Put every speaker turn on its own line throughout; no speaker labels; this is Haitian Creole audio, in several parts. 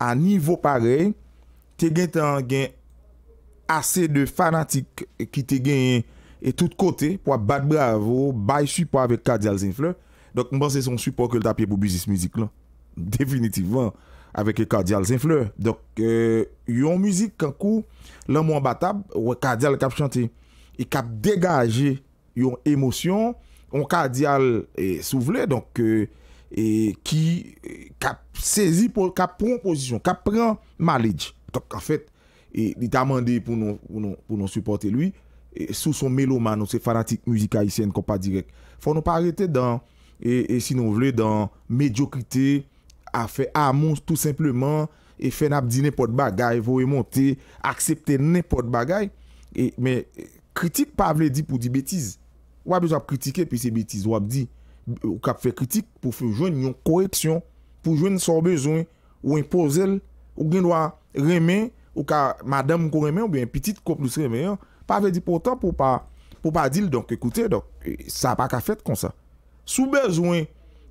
A nivou pare, te gen tan gen ase de fanatik ki te gen e tout kote pou a bat bravo, bay supo avèk kardial zin fleur. Donk mban se son supo ke l tapye pou bizis muzik lan, definitivan avèk e kardial zin fleur. Donk euh, yon muzik kankou, lèm wan batab, wè kardial kap chante, e kap degaje yon emosyon, yon kardial souvle, donk e... Euh, E ki kap sezi, kap pran position, kap pran maledj. Tok, an fèt, e, li ta mande pou nou supporte lwi, e, sou son meloman, nou se fanatik mouzika isen, kompa direk. Fò nou parete dan, e si nou vle, dan mediokrite, a fè amons tout simplement, e fè nap di nepot bagay, vou e monte, aksepte nepot bagay, me kritik pa vle di pou di betiz. Wap jop kritike pi se betiz, wap di, Ou kap fè kritik pou fè jwen yon koreksyon Pou jwen son bezwen Ou yon pozel Ou gen do a remen Ou ka madame kon remen Ou bi yon pitit kon plus remen Pa vè di potan pou pa Pou pa dil donk ekoute e, Sa pa ka fèt kon sa Sou bezwen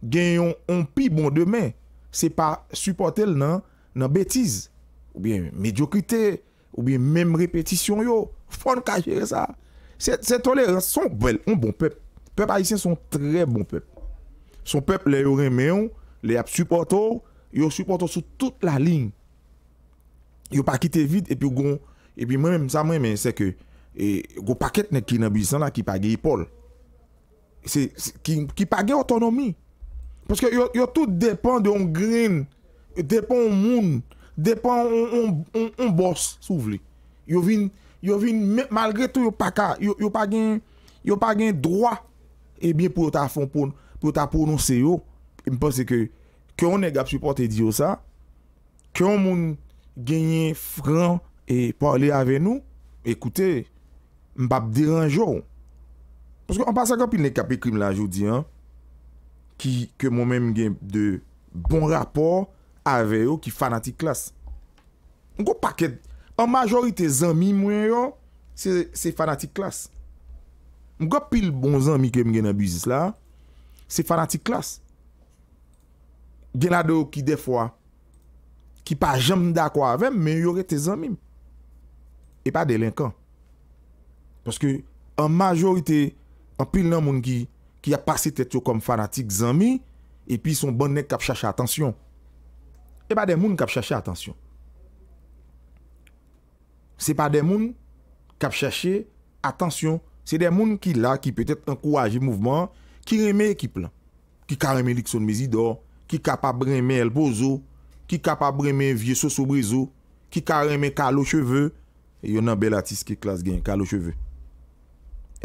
gen yon onpi bon demen Se pa supportel nan betiz Ou bi yon mediokrite Ou bi yon mem repetisyon yo Fon kajere sa Se tolè yon son bel On bon pep peuple haïtien sont très bon peuple. Son peuple les remet, les supporteurs, ils supportent sur toute la ligne. Ils pas quitté vite et puis gon et puis moi même ça moi mais c'est que et go paquet nèg qui dans buisson là qui pas gagne épaule. C'est qui qui pas gagne autonomie. Parce que yo, tout dépend de on green, dépend on monde, dépend on on, on, boss souvle. Yo vin yo vin malgré tout yo pas ka, yo, yo pas gagne yo pas gagne droit Ebyen eh pou yon ta fonpoun, pou yon ta prononse yo Mpense ke Ke yon negap supporte diyo sa Ke yon moun genye Fran e parle ave nou Ekoute Mpap diranj yo Pou se anpasa kapil ne kapi krim la jodi an Ki ke moun men Gen de bon rapor Ave yo ki fanatik klas Mpako paket An majorite zanmi mwen yo Se fanatik klas M gop pil bon zanmi ke m genan buzis la, se fanatik klas. Gena do ki defwa, ki pa jem da kwa avem, me yore te zanmim. E pa delinkan. Paske, an majorite, an pil nan moun ki, ki a pase tet yo kom fanatik zanmi, e pi son bon nek kap chache atensyon. E pa demoun kap chache atensyon. Se pa demoun, kap chache atensyon Se de moun ki la ki petet an kouwaje mouvman, ki reme ekip lan. Ki ka reme Likson Mezidor, ki ka pa breme El Bozo, ki ka pa breme Vieso Sobrezo, ki ka reme Kalo Cheveu, yon nan bel atis ki klas gen, Kalo Cheveu,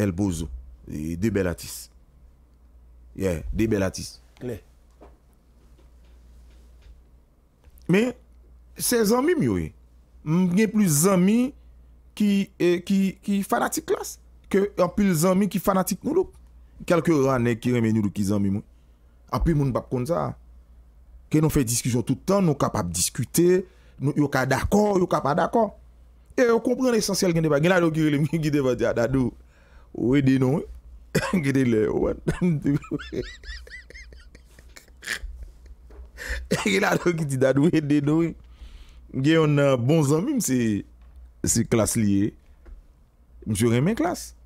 El Bozo, de bel atis. Yeah, de bel atis. Klai. Men, se zami miyo e. Mwen gen plou zami ki eh, fadati klas. que en qui fanatique nous quelques années qui remet nous qui moi moun que nous fait discussion tout le temps nous de discuter nous yo d'accord yo pas d'accord et on comprend l'essentiel la qui le dadou ou edi non le qui dit dadou bon ami c'est c'est classe liée je remet classe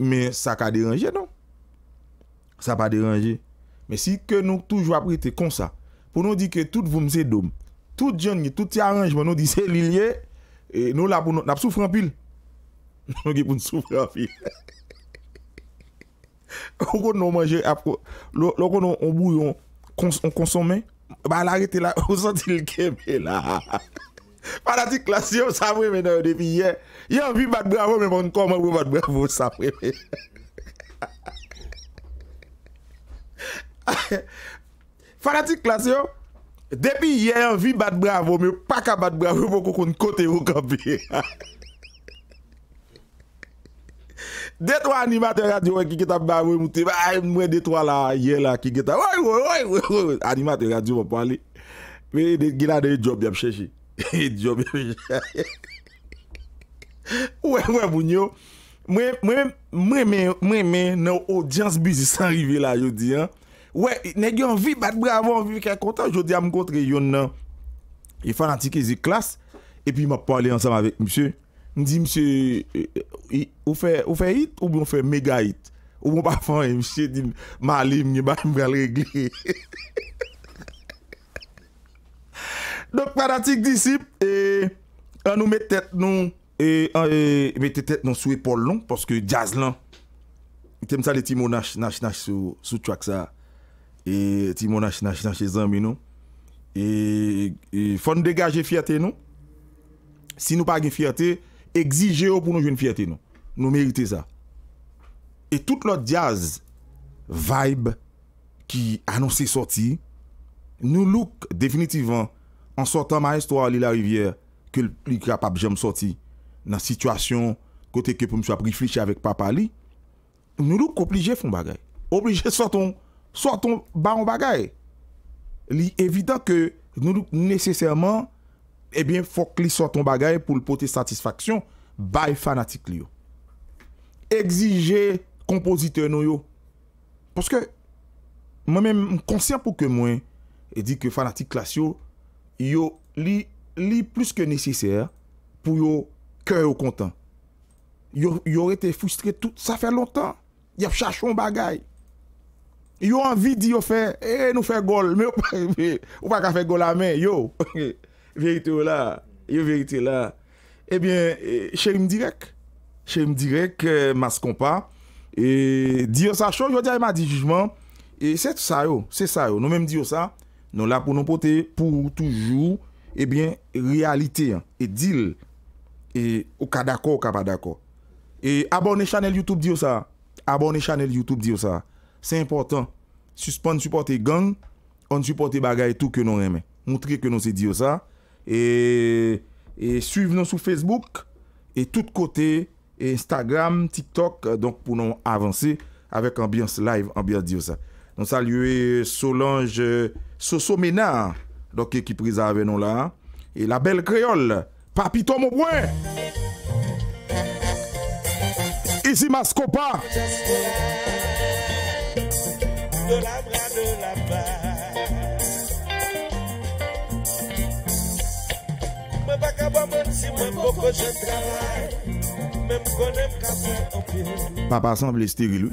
Men sa ka deranje non. Sa pa deranje. Men si ke nou toujou apri te konsa. Pou nou di ke tout voum se dom. Tout jouni, tout yaranjman nou di se lilye. Nou la pou nou nap soufran pil. Nou ki pou nou soufran pil. Lò kon nou manje apro. Lò kon nou on bou yon konsonmen. Ba l'arete la. On senti l'keme la. Ha ha ha. Fadati klas yo, savwe men yo depi ye. Ye yon vi bad bravo men mwen konman wè bad bravo savwe men. Fadati klas yo, depi ye yon vi bad bravo men mwen paka bad bravo mwen konman kote yon kapi. Det wè animat yon radyo wè kikita bwa mwen mwen det wè la yè la kikita wè wè wè wè wè wè animat yon radyo wè pwa li. Mwen yon gina de yon job yon sheshi. Diop. ouais, ouais, Bounio. Moi, moi, moi, moi, moi, dans l'audience business arrivé là, je dis, hein. Ouais, moi moi envie battre bravo, envie moi content, je dis à me moi moi moi fanatique et classe et puis m'a parlé ensemble avec monsieur. moi dit monsieur, euh, euh, ou fait fait hit ou vous fait méga hit. Ou bon pas moi monsieur dit, moi moi ba me régler." Dok paratik disip, e, an nou mette tèt nou, e, e, mette tèt nou sou epol nou, porske jazz lan, tem sa li timo nash nash sou chwak sa, timo nash nash nash e zambi nou, e fon degaje fiyate nou, si nou pa gen fiyate, egzije ou pou nou jwen fiyate nou, nou merite sa. E tout lot jazz, vibe, ki anonsi soti, nou luk definitivan, an sotan ma estwa li la rivyer ke li kapap jem soti nan situasyon kote ke pou mswa prifliche avek papa li, nou loup komplije fon bagay. Oplije soton, soton ba yon bagay. Li evitant ke nou loup neseserman ebyen eh fok li soton bagay pou l'pote satisfaksyon bay fanatik li yo. Exige komposite nou yo. Poske mwen m konsyen pou ke mwen e di ke fanatik klas yo yo li, li plus que nécessaire pour yo cœur au content. Yo, yo été frustré tout ça fait longtemps. Y a cherché un bagaille. Yo envie d'y yo faire eh, nous faire goal mais ou pas qu'à faire goal à main yo. vérité là, yo vérité là. Eh bien chérim eh, direct. Chérim direct euh, pas et dire ça chose, je dis m'a dit jugement et c'est ça yo, c'est ça yo. Nous même dire ça Nou la pou nou pote pou toujou Ebyen realite E dil E ou ka dako ou ka pa dako E abone chanel Youtube diyo sa Abone chanel Youtube diyo sa Se importan Suspon supporte gang On supporte bagay tou ke nou eme Moutre ke nou se diyo sa e, e suiv nou sou Facebook E tout kote e Instagram, TikTok Donc pou nou avanse Awek ambiance live ambiance diyo sa Nous saluons Solange Sosomena, donc, qui prise nous là. Et la belle créole, Papito mon point. Ici Mascopa. De la bras de la barre. Mwen pa bon mwen si mwen poko je travay. Mwen konen kaba anpil. Papa san ble steril